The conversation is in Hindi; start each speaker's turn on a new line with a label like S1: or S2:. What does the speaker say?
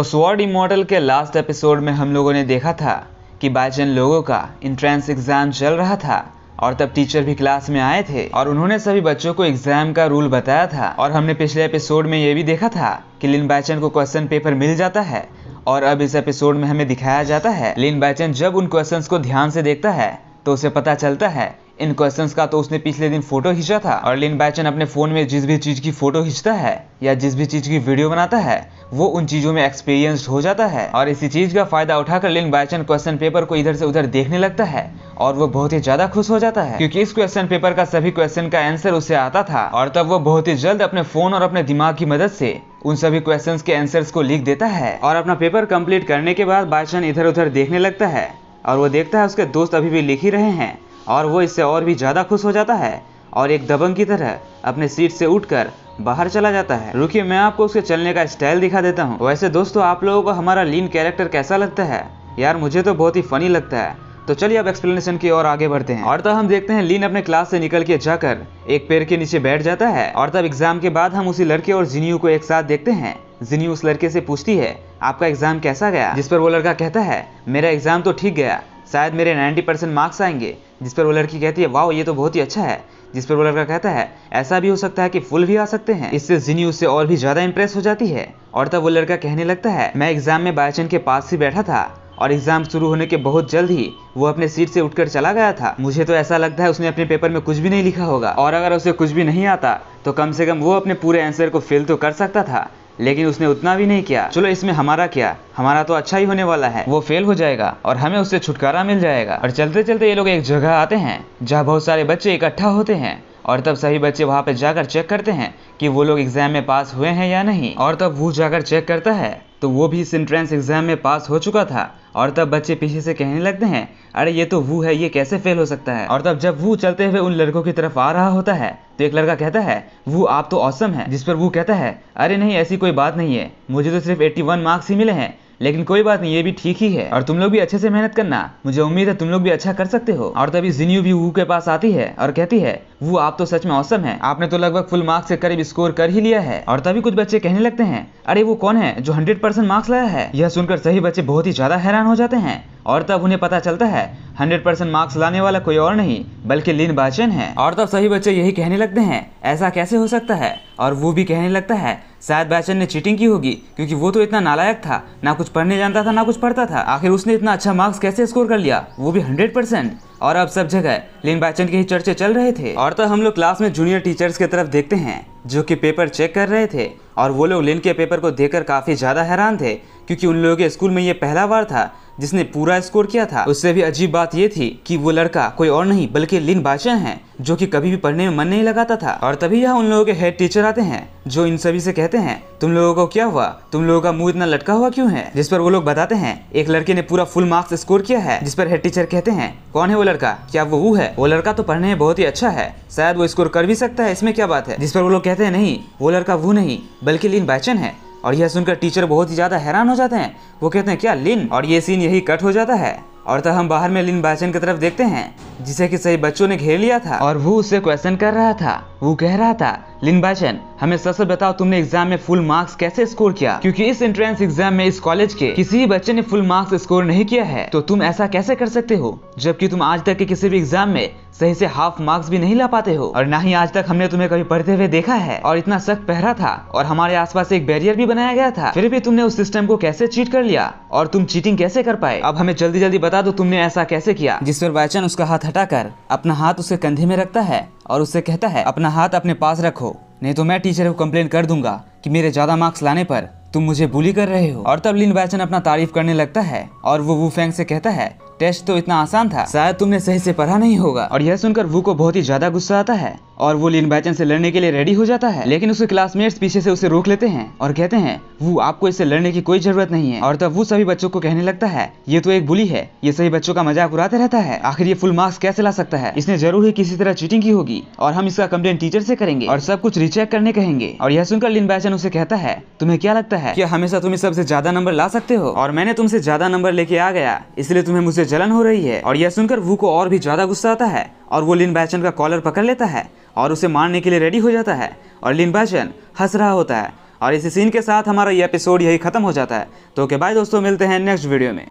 S1: तो स्वर्ड इमोटल के लास्ट एपिसोड में हम लोगों ने देखा था कि बाइजन लोगों का इंट्रेंस एग्जाम चल रहा था और तब टीचर भी क्लास में आए थे और उन्होंने सभी बच्चों को एग्जाम का रूल बताया था और हमने पिछले एपिसोड में ये भी देखा था कि लिन बाइचन को क्वेश्चन पेपर मिल जाता है और अब इस एपिसोड में हमें दिखाया जाता है लिन बाइचन जब उन क्वेश्चन को ध्यान से देखता है तो उसे पता चलता है इन क्वेश्चन का तो उसने पिछले दिन फोटो खींचा था और लिन बैचन अपने फोन में जिस भी चीज की फोटो खींचता है या जिस भी चीज की वीडियो बनाता है वो उन चीजों में एक्सपीरियंस हो जाता है और इसी चीज का फायदा उठाकर लिन बैचन क्वेश्चन पेपर को इधर से उधर देखने लगता है और वो बहुत ही ज्यादा खुश हो जाता है क्योंकि इस क्वेश्चन पेपर का सभी क्वेश्चन का आंसर उसे आता था और तब वो बहुत ही जल्द अपने फोन और अपने दिमाग की मदद से उन सभी क्वेश्चन के आंसर को लिख देता है और अपना पेपर कम्प्लीट करने के बाद बाचन इधर उधर देखने लगता है और वो देखता है उसके दोस्त अभी भी लिख ही रहे हैं और वो इससे और भी ज़्यादा खुश हो जाता है और एक दबंग की तरह अपने सीट से उठकर बाहर चला जाता है रुकिए मैं आपको उसके चलने का स्टाइल दिखा देता हूँ वैसे दोस्तों आप लोगों को हमारा लीन कैरेक्टर कैसा लगता है यार मुझे तो बहुत ही फनी लगता है तो चलिए अब एक्सप्लेनेशन की ओर आगे बढ़ते हैं और तब तो हम देखते हैं लीन अपने क्लास से निकल के जाकर एक पेड़ के नीचे बैठ जाता है और तब एग्जाम के बाद हम उसी लड़के और जिनियू को एक साथ देखते हैं जिनियू उस लड़के से पूछती है आपका एग्जाम कैसा गया जिस पर वो लड़का कहता है मेरा एग्जाम तो ठीक गया शायद मेरे नाइन्टी परसेंट मार्क्स आएंगे जिस पर वो लड़की कहती है वाह ये तो बहुत ही अच्छा है जिस पर वो लड़का कहता है ऐसा भी हो सकता है कि फुल भी आ सकते हैं इससे जिनी उससे और भी ज़्यादा इंप्रेस हो जाती है और तब वो लड़का कहने लगता है मैं एग्जाम में बायचन के पास ही बैठा था और एग्जाम शुरू होने के बहुत जल्द ही वो अपने सीट से उठकर चला गया था मुझे तो ऐसा लगता है उसने अपने पेपर में कुछ भी नहीं लिखा होगा और अगर उसे कुछ भी नहीं आता तो कम से कम वो अपने पूरे आंसर को फेल तो कर सकता था लेकिन उसने उतना भी नहीं किया चलो इसमें हमारा क्या हमारा तो अच्छा ही होने वाला है वो फेल हो जाएगा और हमें उससे छुटकारा मिल जाएगा और चलते चलते ये लोग एक जगह आते हैं जहाँ बहुत सारे बच्चे इकट्ठा होते हैं और तब सभी बच्चे वहाँ पे जाकर चेक करते हैं कि वो लोग एग्जाम में पास हुए हैं या नहीं और तब वो जाकर चेक करता है तो वो भी इस इंट्रेंस एग्जाम में पास हो चुका था और तब बच्चे पीछे से कहने लगते हैं अरे ये तो वो है ये कैसे फेल हो सकता है और तब जब वो चलते हुए उन लड़कों की तरफ आ रहा होता है तो एक लड़का कहता है वो आप तो औसम है जिस पर वो कहता है अरे नहीं ऐसी कोई बात नहीं है मुझे तो सिर्फ एट्टी मार्क्स ही मिले हैं लेकिन कोई बात नहीं ये भी ठीक ही है और तुम लोग भी अच्छे से मेहनत करना मुझे उम्मीद है तुम लोग भी अच्छा कर सकते हो और तभी जिन्यू भी वू के पास आती है और कहती है वो आप तो सच में औसम है आपने तो लगभग फुल मार्क्स से करीब स्कोर कर ही लिया है और तभी कुछ बच्चे कहने लगते हैं अरे वो कौन है जो हंड्रेड परसेंट मार्क्स लाया है यह सुनकर सही बच्चे बहुत ही ज्यादा हैरान हो जाते हैं और तब उन्हें पता चलता है 100 परसेंट मार्क्स लाने वाला कोई और नहीं बल्कि लीन बाचन है और तब सही बच्चे यही कहने लगते हैं ऐसा कैसे हो सकता है और वो भी कहने लगता है शायद बैचन ने चीटिंग की होगी क्योंकि वो तो इतना नालायक था ना कुछ पढ़ने जानता था ना कुछ पढ़ता था आखिर उसने इतना अच्छा मार्क्स कैसे स्कोर कर लिया वो भी हंड्रेड परसेंट और अब सब जगह लिन बाईचंद के ही चर्चे चल रहे थे और तो हम लोग क्लास में जूनियर टीचर्स की तरफ देखते हैं जो कि पेपर चेक कर रहे थे और वो लोग लिन के पेपर को देखकर काफ़ी ज़्यादा हैरान थे क्योंकि उन लोगों के स्कूल में ये पहला बार था जिसने पूरा स्कोर किया था उससे भी अजीब बात ये थी कि वो लड़का कोई और नहीं बल्कि लिन बाचा है जो कि कभी भी पढ़ने में मन नहीं लगाता था और तभी यहाँ उन लोगों के हेड टीचर आते हैं जो इन सभी से कहते हैं तुम लोगों को क्या हुआ तुम लोगों का मुंह इतना लटका हुआ क्यों है जिस पर वो लोग बताते हैं एक लड़के ने पूरा फुल मार्क्स स्कोर किया है जिस पर हेड टीचर कहते हैं कौन है वो लड़का क्या वो वो है वो लड़का तो पढ़ने में बहुत ही अच्छा है शायद वो स्कोर कर भी सकता है इसमें क्या बात है जिस पर वो लोग कहते हैं नहीं वो लड़का वो नहीं बल्कि लिन बाचन है और यह सुनकर टीचर बहुत ही ज़्यादा हैरान हो जाते हैं वो कहते हैं क्या लिन और ये सीन यही कट हो जाता है और तब हम बाहर में लिन बाचन की तरफ देखते हैं जिसे कि सही बच्चों ने घेर लिया था और वो उससे क्वेश्चन कर रहा था वो कह रहा था लिन बाचन हमें सर बताओ तुमने एग्जाम में फुल मार्क्स कैसे स्कोर किया क्योंकि इस एंट्रेंस एग्जाम में इस कॉलेज के किसी भी बच्चे ने फुल मार्क्स स्कोर नहीं किया है तो तुम ऐसा कैसे कर सकते हो जबकि तुम आज तक के किसी भी एग्जाम में सही से हाफ मार्क्स भी नहीं ला पाते हो और ना ही आज तक हमने तुम्हें कभी पढ़ते हुए देखा है और इतना सख्त पहरा था और हमारे आस एक बैरियर भी बनाया गया था फिर भी तुमने उस सिस्टम को कैसे चीट कर लिया और तुम चीटिंग कैसे कर पाए अब हमें जल्दी जल्दी बता दो तुमने ऐसा कैसे किया जिस पर बायचन उसका हाथ हटा अपना हाथ उसके कंधे में रखता है और उससे कहता है अपना हाथ अपने पास रखो नहीं तो मैं टीचर को कंप्लेन कर दूंगा कि मेरे ज़्यादा मार्क्स लाने पर तुम मुझे बुली कर रहे हो और तब लिन बैचन अपना तारीफ करने लगता है और वो वो फैंग से कहता है टेस्ट तो इतना आसान था शायद तुमने सही से पढ़ा नहीं होगा और यह सुनकर वो को बहुत ही ज्यादा गुस्सा आता है और वो लिन बैचन से लड़ने के लिए रेडी हो जाता है लेकिन उसके क्लासमेट्स पीछे से उसे रोक लेते हैं और कहते हैं वो आपको इससे लड़ने की कोई जरूरत नहीं है और तब वो सभी बच्चों को कहने लगता है ये तो एक बुली है ये सभी बच्चों का मजाक उड़ाते रहता है आखिर ये फुल मार्क्स कैसे ला सकता है इसने जरूर ही किसी तरह चीटिंग की होगी और हम इसका कम्प्लेन टीचर से करेंगे और सब कुछ रिचेक करने कहेंगे और यह सुनकर लिन बैचन उसे कहता है तुम्हें क्या लगता है है क्या हमेशा तुम सबसे ज्यादा नंबर ला सकते हो और मैंने तुमसे ज्यादा नंबर लेके आ गया इसलिए तुम्हें मुझसे जलन हो रही है और यह सुनकर वू को और भी ज्यादा गुस्सा आता है और वो लिन बैचन का कॉलर पकड़ लेता है और उसे मारने के लिए रेडी हो जाता है और लिन बैचन हंस रहा होता है और इसी सीन के साथ हमारा ये एपिसोड यही खत्म हो जाता है तो ओके बाय दोस्तों मिलते हैं नेक्स्ट वीडियो में